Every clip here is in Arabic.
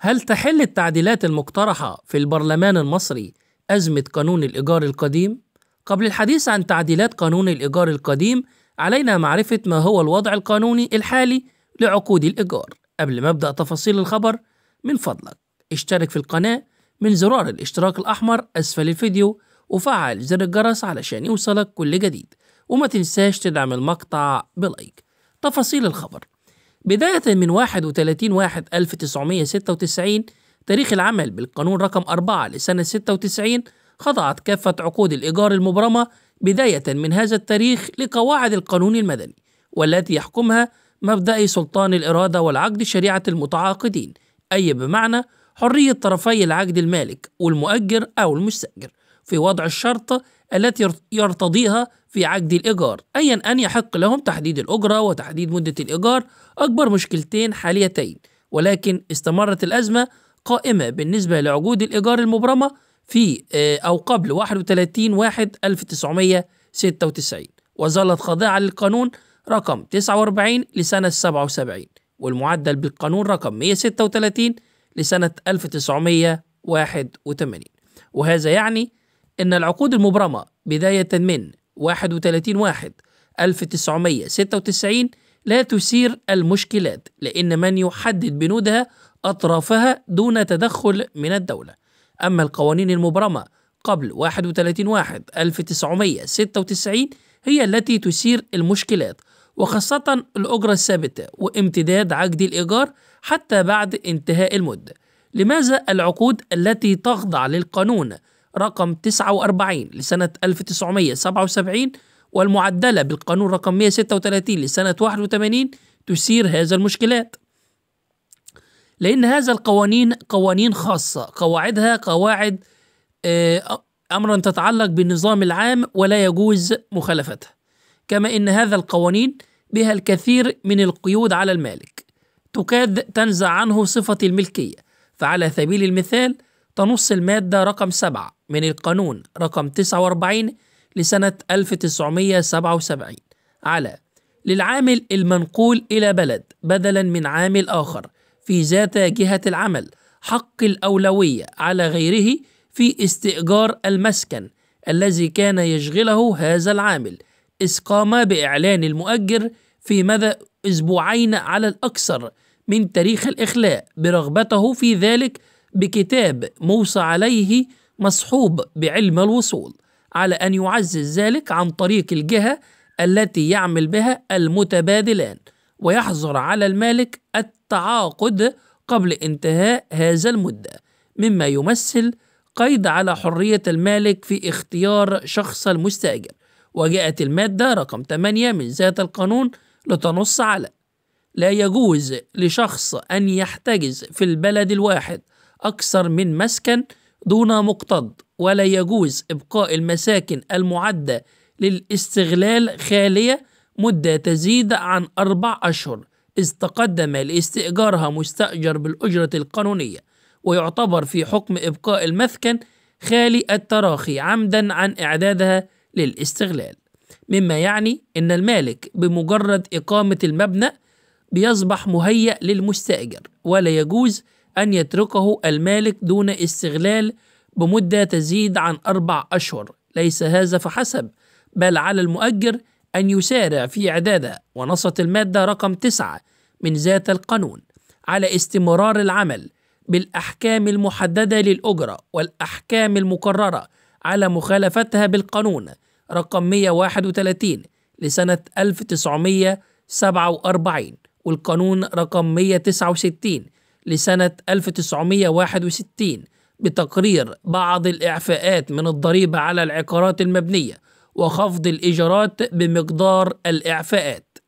هل تحل التعديلات المقترحة في البرلمان المصري أزمة قانون الإيجار القديم؟ قبل الحديث عن تعديلات قانون الإيجار القديم علينا معرفة ما هو الوضع القانوني الحالي لعقود الإيجار قبل ما أبدأ تفاصيل الخبر من فضلك اشترك في القناة من زرار الاشتراك الأحمر أسفل الفيديو وفعل زر الجرس علشان يوصلك كل جديد وما تنساش تدعم المقطع بلايك تفاصيل الخبر بداية من 31 واحد 1996 تاريخ العمل بالقانون رقم 4 لسنة 96 خضعت كافة عقود الإيجار المبرمة بداية من هذا التاريخ لقواعد القانون المدني والتي يحكمها مبدأ سلطان الإرادة والعقد شريعة المتعاقدين أي بمعنى حرية طرفي العقد المالك والمؤجر أو المستأجر في وضع الشرط التي يرتضيها في عقد الإيجار أيا أن يحق لهم تحديد الأجرة وتحديد مدة الإيجار أكبر مشكلتين حاليتين ولكن استمرت الأزمة قائمة بالنسبة لعقود الإيجار المبرمة في آه، أو قبل 31 واحد 1996 وظلت خاضعة للقانون رقم 49 لسنة 77 والمعدل بالقانون رقم 136 لسنة 1981 وهذا يعني أن العقود المبرمة بداية من 31 واحد 1996 لا تثير المشكلات لأن من يحدد بنودها أطرافها دون تدخل من الدولة أما القوانين المبرمة قبل 31 واحد 1996 هي التي تثير المشكلات وخاصة الأجرة الثابتة وامتداد عقد الإيجار حتى بعد انتهاء المدة لماذا العقود التي تخضع للقانون رقم 49 لسنة 1977 والمعدلة بالقانون رقم 136 لسنة 81 تثير هذا المشكلات لأن هذا القوانين قوانين خاصة قواعدها قواعد آه، أمرا تتعلق بالنظام العام ولا يجوز مخالفتها كما أن هذا القوانين بها الكثير من القيود على المالك تكاد تنزع عنه صفة الملكية فعلى سبيل المثال تنص المادة رقم سبعة من القانون رقم 49 لسنة 1977 على للعامل المنقول إلى بلد بدلا من عامل آخر في ذات جهة العمل حق الأولوية على غيره في استئجار المسكن الذي كان يشغله هذا العامل إذ قام بإعلان المؤجر في مدى أسبوعين على الأكثر من تاريخ الإخلاء برغبته في ذلك بكتاب موصى عليه مصحوب بعلم الوصول على أن يعزز ذلك عن طريق الجهة التي يعمل بها المتبادلان ويحظر على المالك التعاقد قبل انتهاء هذا المدة مما يمثل قيد على حرية المالك في اختيار شخص المستأجر وجاءت المادة رقم 8 من ذات القانون لتنص على لا يجوز لشخص أن يحتجز في البلد الواحد أكثر من مسكن دون مقتض ولا يجوز إبقاء المساكن المعدة للاستغلال خالية مدة تزيد عن أربع أشهر إذ تقدم لاستئجارها مستأجر بالأجرة القانونية ويعتبر في حكم إبقاء المسكن خالي التراخي عمدا عن إعدادها للاستغلال مما يعني أن المالك بمجرد إقامة المبنى بيصبح مهيأ للمستأجر ولا يجوز أن يتركه المالك دون استغلال بمدة تزيد عن أربع أشهر ليس هذا فحسب بل على المؤجر أن يسارع في إعدادها ونصت المادة رقم 9 من ذات القانون على استمرار العمل بالأحكام المحددة للأجرة والأحكام المقررة على مخالفتها بالقانون رقم 131 لسنة 1947 والقانون رقم 169 لسنة 1961 بتقرير بعض الإعفاءات من الضريبة على العقارات المبنية وخفض الإيجارات بمقدار الإعفاءات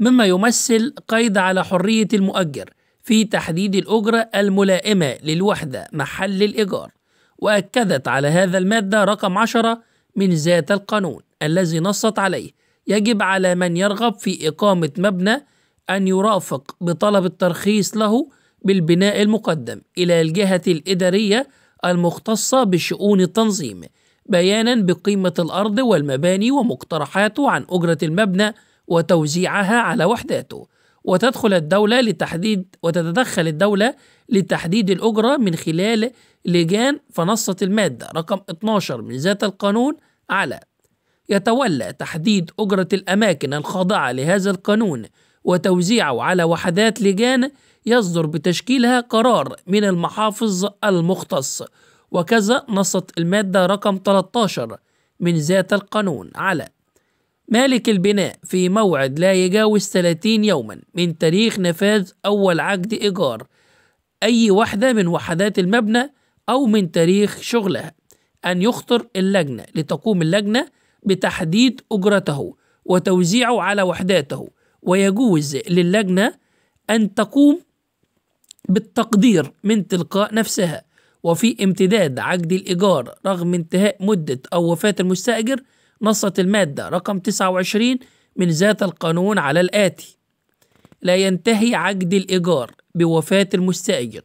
مما يمثل قيد على حرية المؤجر في تحديد الأجرة الملائمة للوحدة محل الإيجار وأكدت على هذا المادة رقم 10 من ذات القانون الذي نصت عليه يجب على من يرغب في إقامة مبنى أن يرافق بطلب الترخيص له بالبناء المقدم إلى الجهة الإدارية المختصة بشؤون التنظيم بيانا بقيمة الأرض والمباني ومقترحاته عن أجرة المبنى وتوزيعها على وحداته وتدخل الدولة لتحديد وتتدخل الدولة لتحديد الأجرة من خلال لجان فنصت المادة رقم 12 من ذات القانون على يتولى تحديد أجرة الأماكن الخاضعة لهذا القانون وتوزيعه على وحدات لجان يصدر بتشكيلها قرار من المحافظ المختص وكذا نصت المادة رقم 13 من ذات القانون على مالك البناء في موعد لا يجاوز 30 يوما من تاريخ نفاذ أول عقد إيجار أي وحدة من وحدات المبنى أو من تاريخ شغلها أن يخطر اللجنة لتقوم اللجنة بتحديد أجرته وتوزيعه على وحداته ويجوز للجنة أن تقوم بالتقدير من تلقاء نفسها وفي امتداد عقد الإيجار رغم انتهاء مدة أو وفاة المستأجر نصت المادة رقم 29 من ذات القانون على الآتي لا ينتهي عقد الإيجار بوفاة المستأجر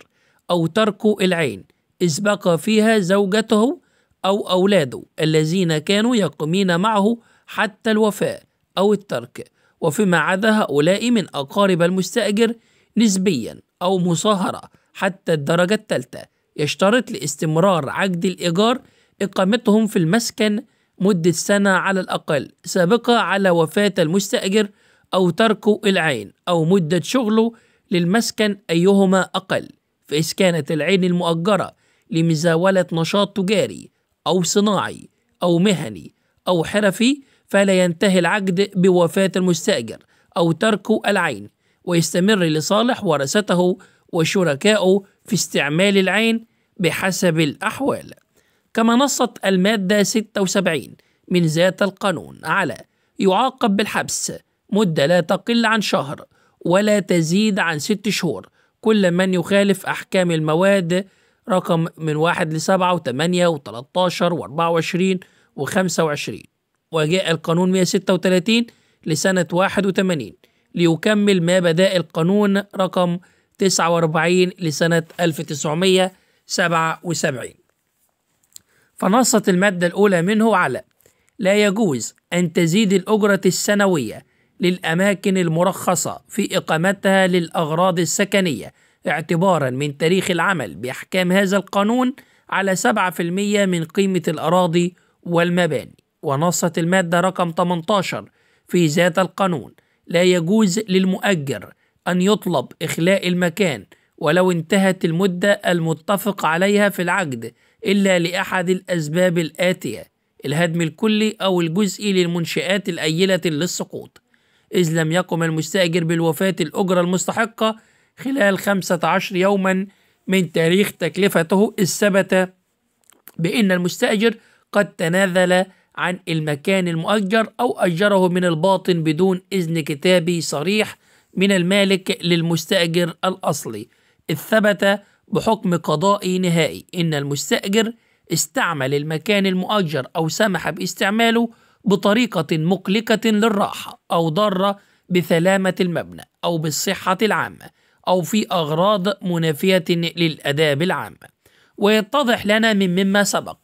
أو ترك العين إذ بقى فيها زوجته أو أولاده الذين كانوا يقيمين معه حتى الوفاة أو الترك وفيما عدا هؤلاء من أقارب المستأجر نسبيا أو مصاهرة حتى الدرجة الثالثة يشترط لاستمرار عقد الإيجار إقامتهم في المسكن مدة سنة على الأقل سابقة على وفاة المستأجر أو ترك العين أو مدة شغله للمسكن أيهما أقل فإذا كانت العين المؤجرة لمزاولة نشاط تجاري أو صناعي أو مهني أو حرفي فلا ينتهي العقد بوفاة المستأجر أو ترك العين ويستمر لصالح ورثته وشركائه في استعمال العين بحسب الأحوال كما نصت المادة 76 من ذات القانون على يعاقب بالحبس مدة لا تقل عن شهر ولا تزيد عن ست شهور كل من يخالف أحكام المواد رقم من 1 ل 7 و8 و13 و24 و25 وجاء القانون 136 لسنة 81 ليكمل ما بدأ القانون رقم 49 لسنة 1977 فنصت المادة الأولى منه على لا يجوز أن تزيد الأجرة السنوية للأماكن المرخصة في إقامتها للأغراض السكنية اعتبارا من تاريخ العمل بإحكام هذا القانون على 7% من قيمة الأراضي والمباني ونصت المادة رقم 18 في ذات القانون لا يجوز للمؤجر أن يطلب إخلاء المكان ولو انتهت المدة المتفق عليها في العقد إلا لأحد الأسباب الآتية الهدم الكلي أو الجزئي للمنشآت الأيلة للسقوط إذ لم يقم المستأجر بالوفاة الأجرة المستحقة خلال 15 يوما من تاريخ تكلفته إذ ثبت بأن المستأجر قد تنازل عن المكان المؤجر أو أجره من الباطن بدون إذن كتابي صريح من المالك للمستأجر الأصلي إذ ثبت بحكم قضائي نهائي إن المستأجر استعمل المكان المؤجر أو سمح باستعماله بطريقة مقلقة للراحة أو ضارة بسلامة المبنى أو بالصحة العامة أو في أغراض منافية للأداب العامة ويتضح لنا من مما سبق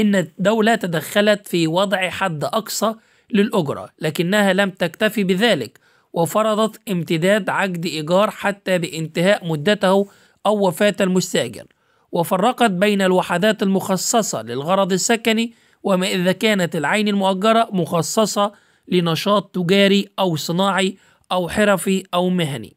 إن الدولة تدخلت في وضع حد أقصى للأجرة لكنها لم تكتفي بذلك وفرضت امتداد عقد إيجار حتى بانتهاء مدته أو وفاة المستأجر وفرقت بين الوحدات المخصصة للغرض السكني وما إذا كانت العين المؤجرة مخصصة لنشاط تجاري أو صناعي أو حرفي أو مهني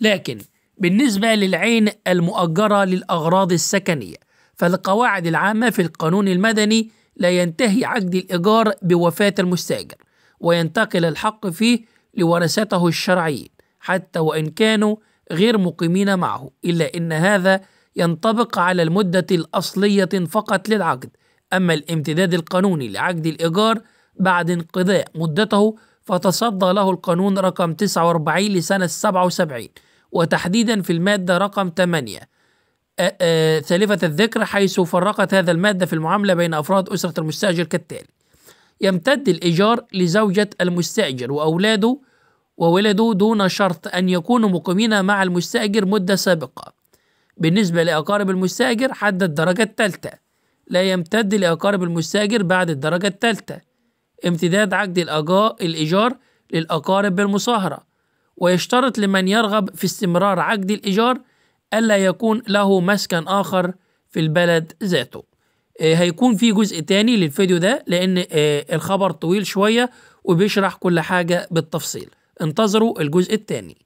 لكن بالنسبة للعين المؤجرة للأغراض السكنية فالقواعد العامة في القانون المدني لا ينتهي عقد الإيجار بوفاة المستأجر وينتقل الحق فيه لورثته الشرعيين حتى وإن كانوا غير مقيمين معه إلا أن هذا ينطبق على المدة الأصلية فقط للعقد أما الامتداد القانوني لعقد الإيجار بعد انقضاء مدته فتصدى له القانون رقم 49 لسنة 77 وتحديدا في المادة رقم 8 سالفة الذكر حيث فرقت هذا المادة في المعاملة بين أفراد أسرة المستأجر كالتالي يمتد الإيجار لزوجة المستأجر وأولاده وولده دون شرط أن يكونوا مقيمين مع المستأجر مدة سابقة بالنسبة لأقارب المستأجر حد الدرجة الثالثة لا يمتد لأقارب المستأجر بعد الدرجة الثالثة امتداد عقد الإيجار للأقارب بالمصاهرة ويشترط لمن يرغب في استمرار عقد الإيجار ألا يكون له مسكن آخر في البلد ذاته آه، هيكون في جزء تاني للفيديو ده لأن آه، الخبر طويل شوية وبيشرح كل حاجة بالتفصيل انتظروا الجزء التاني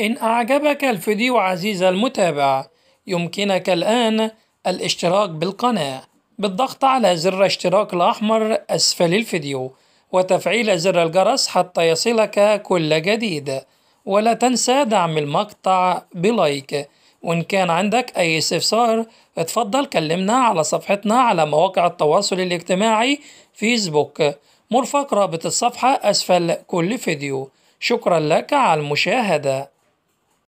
إن أعجبك الفيديو عزيز المتابع يمكنك الآن الاشتراك بالقناة بالضغط على زر اشتراك الأحمر أسفل الفيديو وتفعيل زر الجرس حتى يصلك كل جديد ولا تنسى دعم المقطع بلايك وإن كان عندك أي استفسار اتفضل كلمنا على صفحتنا على مواقع التواصل الاجتماعي فيسبوك مرفق رابط الصفحة أسفل كل فيديو شكرا لك على المشاهدة